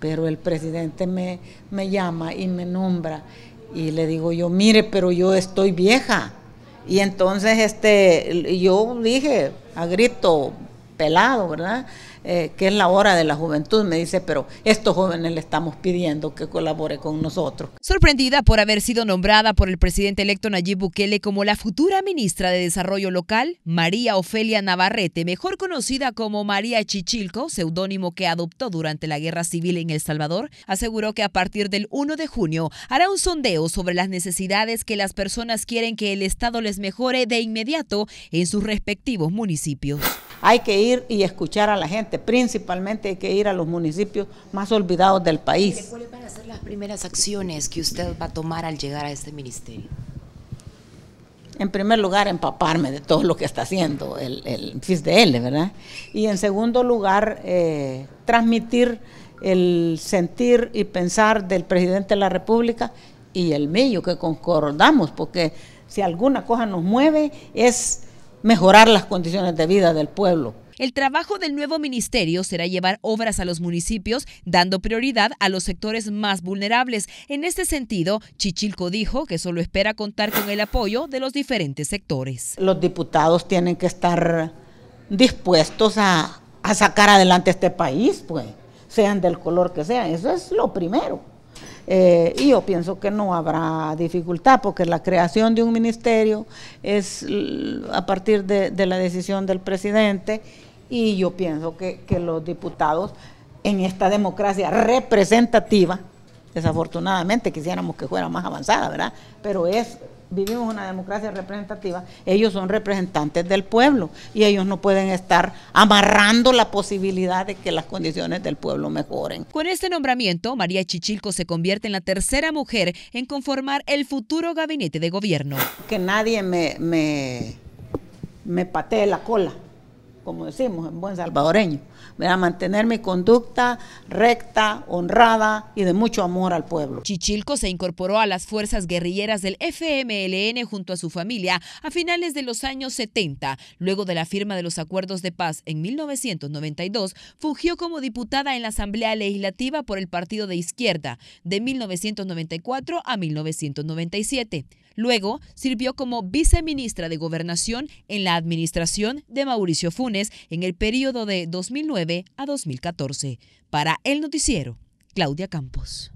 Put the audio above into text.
pero el presidente me, me llama y me nombra y le digo yo, mire, pero yo estoy vieja. Y entonces este, yo dije a grito pelado, ¿verdad? Eh, que es la hora de la juventud, me dice, pero estos jóvenes le estamos pidiendo que colabore con nosotros. Sorprendida por haber sido nombrada por el presidente electo Nayib Bukele como la futura ministra de Desarrollo Local, María Ofelia Navarrete, mejor conocida como María Chichilco, seudónimo que adoptó durante la Guerra Civil en El Salvador, aseguró que a partir del 1 de junio hará un sondeo sobre las necesidades que las personas quieren que el Estado les mejore de inmediato en sus respectivos municipios hay que ir y escuchar a la gente, principalmente hay que ir a los municipios más olvidados del país. ¿Cuáles van a ser las primeras acciones que usted va a tomar al llegar a este ministerio? en primer lugar, empaparme de todo lo que está haciendo el, el FISDL, ¿verdad? Y en segundo lugar, eh, transmitir el sentir y pensar del presidente de la República y el mío, que concordamos, porque si alguna cosa nos mueve es mejorar las condiciones de vida del pueblo. El trabajo del nuevo ministerio será llevar obras a los municipios, dando prioridad a los sectores más vulnerables. En este sentido, Chichilco dijo que solo espera contar con el apoyo de los diferentes sectores. Los diputados tienen que estar dispuestos a, sacar adelante este país, pues, sean del color que sean. Eso es lo primero. Eh, y yo pienso que no habrá dificultad, porque la creación de un ministerio es a partir de, la decisión del presidente y yo pienso que los diputados en esta democracia representativa Desafortunadamente quisiéramos que fuera más avanzada, ¿verdad? Pero es vivimos una democracia representativa, ellos son representantes del pueblo y ellos no pueden estar amarrando la posibilidad de que las condiciones del pueblo mejoren. Con este nombramiento, María Chichilco se convierte en la tercera mujer en conformar el futuro gabinete de gobierno. Que nadie me, me, me patee la cola como decimos en buen salvadoreño, a mantener mi conducta recta, honrada y de mucho amor al pueblo. Chichilco se incorporó a las fuerzas guerrilleras del FMLN junto a su familia a finales de los años 70. Luego de la firma de los acuerdos de paz en 1992, fungió como diputada en la Asamblea Legislativa por el Partido de Izquierda de 1994 a 1997. Luego sirvió como viceministra de Gobernación en la administración de Mauricio Funes en el periodo de 2009 a 2014. Para el noticiero, Claudia Campos.